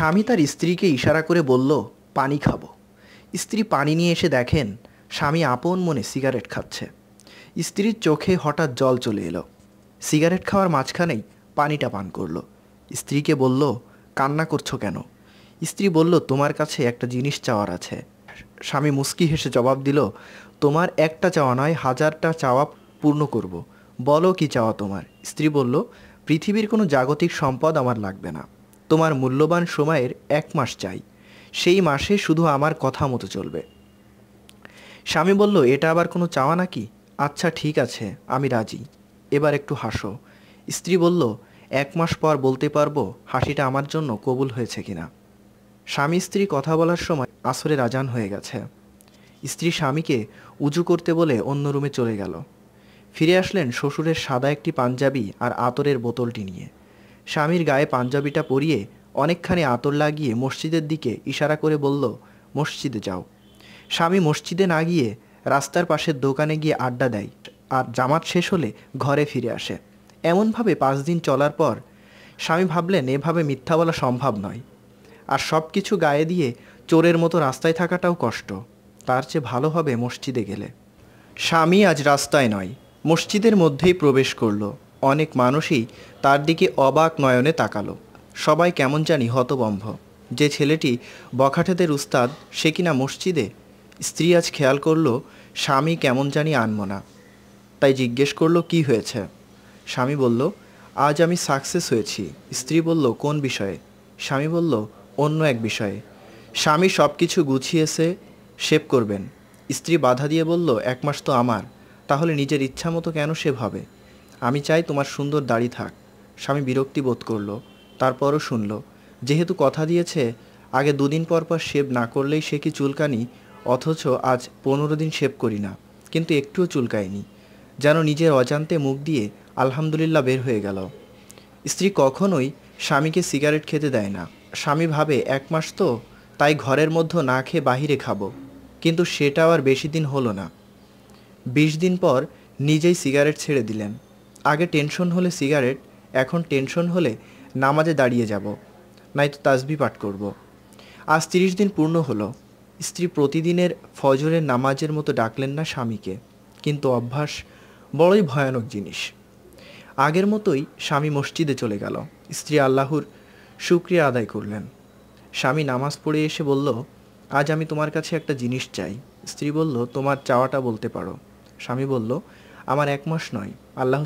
স্বামী তার স্ত্রীকে ইশারা করে বলল পানি খাবো স্ত্রী পানি নিয়ে এসে দেখেন স্বামী আপন মনে সিগারেট খাচ্ছে স্ত্রীর চোখে হঠাৎ জল চলে এলো সিগারেট খাওয়ার মাঝখানেই পানিটা পান করলো স্ত্রীকে বলল কান্না করছো কেন স্ত্রী বলল তোমার কাছে একটা জিনিস চাওয়ার আছে স্বামী মুস্কি হেসে জবাব দিল তোমার একটা চাওয়া নয় হাজারটা চাওয়া পূর্ণ করব। বলো কি চাওয়া তোমার স্ত্রী বলল পৃথিবীর কোনো জাগতিক সম্পদ আমার লাগবে না তোমার মূল্যবান সময়ের এক মাস চাই সেই মাসে শুধু আমার কথা মতো চলবে স্বামী বলল এটা আবার কোনো চাওয়া নাকি আচ্ছা ঠিক আছে আমি রাজি এবার একটু হাসো স্ত্রী বলল এক মাস পর বলতে পারবো হাসিটা আমার জন্য কবুল হয়েছে কিনা স্বামী স্ত্রী কথা বলার সময় আসরে রাজান হয়ে গেছে স্ত্রী স্বামীকে উজু করতে বলে অন্য রুমে চলে গেল ফিরে আসলেন শ্বশুরের সাদা একটি পাঞ্জাবি আর আতরের বোতলটি নিয়ে স্বামীর গায়ে পাঞ্জাবিটা পরিয়ে অনেকখানি আতর লাগিয়ে মসজিদের দিকে ইশারা করে বলল মসজিদে যাও স্বামী মসজিদে না গিয়ে রাস্তার পাশের দোকানে গিয়ে আড্ডা দেয় আর জামাত শেষ হলে ঘরে ফিরে আসে এমনভাবে পাঁচ দিন চলার পর স্বামী ভাবলেন এভাবে মিথ্যা বলা সম্ভব নয় আর সব কিছু গায়ে দিয়ে চোরের মতো রাস্তায় থাকাটাও কষ্ট তার চেয়ে ভালো হবে মসজিদে গেলে স্বামী আজ রাস্তায় নয় মসজিদের মধ্যেই প্রবেশ করলো অনেক মানুষই তার দিকে অবাক নয়নে তাকালো সবাই কেমন জানি হতবম্ভ যে ছেলেটি বখাটেদের উস্তাদ সে কিনা মসজিদে স্ত্রী আজ খেয়াল করল স্বামী কেমন জানি আনমনা তাই জিজ্ঞেস করলো কি হয়েছে স্বামী বলল আজ আমি সাকসেস হয়েছি স্ত্রী বলল কোন বিষয়ে স্বামী বলল অন্য এক বিষয়ে স্বামী সব কিছু গুছিয়েছে সেভ করবেন স্ত্রী বাধা দিয়ে বলল এক মাস তো আমার তাহলে নিজের ইচ্ছা মতো কেন সেভ হবে আমি চাই তোমার সুন্দর দাড়ি থাক স্বামী বিরক্তি বোধ করলো তারপরও শুনল যেহেতু কথা দিয়েছে আগে দুদিন পর পর শেভ না করলেই সে কি চুলকানি অথচ আজ পনেরো দিন শেভ করি না কিন্তু একটুও চুলকায়নি যেন নিজের অজান্তে মুখ দিয়ে আলহামদুলিল্লাহ বের হয়ে গেল স্ত্রী কখনোই স্বামীকে সিগারেট খেতে দেয় না স্বামী ভাবে এক মাস তো তাই ঘরের মধ্যে না খেয়ে বাহিরে খাবো কিন্তু সেটাও আর বেশি দিন হলো না বিশ দিন পর নিজেই সিগারেট ছেড়ে দিলেন আগে টেনশন হলে সিগারেট এখন টেনশন হলে নামাজে দাঁড়িয়ে যাব নয়তো তাসবি পাঠ করব। আজ তিরিশ দিন পূর্ণ হলো স্ত্রী প্রতিদিনের ফজরের নামাজের মতো ডাকলেন না স্বামীকে কিন্তু অভ্যাস বড়ই ভয়ানক জিনিস আগের মতোই স্বামী মসজিদে চলে গেল স্ত্রী আল্লাহর শুক্রিয়া আদায় করলেন স্বামী নামাজ পড়ে এসে বলল আজ আমি তোমার কাছে একটা জিনিস চাই স্ত্রী বলল তোমার চাওয়াটা বলতে পারো স্বামী বলল আমার এক মাস নয় আল্লাহ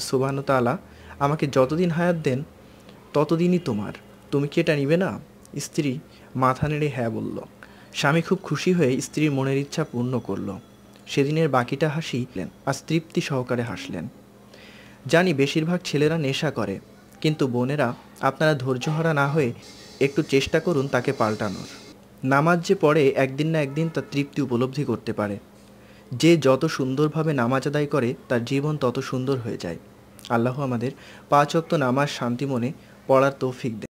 তালা আমাকে যতদিন হায়াত দেন ততদিনই তোমার তুমি কি এটা নিবে না স্ত্রী মাথা নেড়ে হ্যাঁ বলল স্বামী খুব খুশি হয়ে স্ত্রীর মনের ইচ্ছা পূর্ণ করল সেদিনের বাকিটা হাসিলেন আর তৃপ্তি সহকারে হাসলেন জানি বেশিরভাগ ছেলেরা নেশা করে কিন্তু বোনেরা আপনারা হরা না হয়ে একটু চেষ্টা করুন তাকে পাল্টানোর নামাজ যে পড়ে একদিন না একদিন তার তৃপ্তি উপলব্ধি করতে পারে যে যত সুন্দরভাবে নামাজ আদায় করে তার জীবন তত সুন্দর হয়ে যায় আল্লাহ আমাদের পাঁচ অক্ত নামাজ শান্তি মনে পড়ার তৌফিক দেয়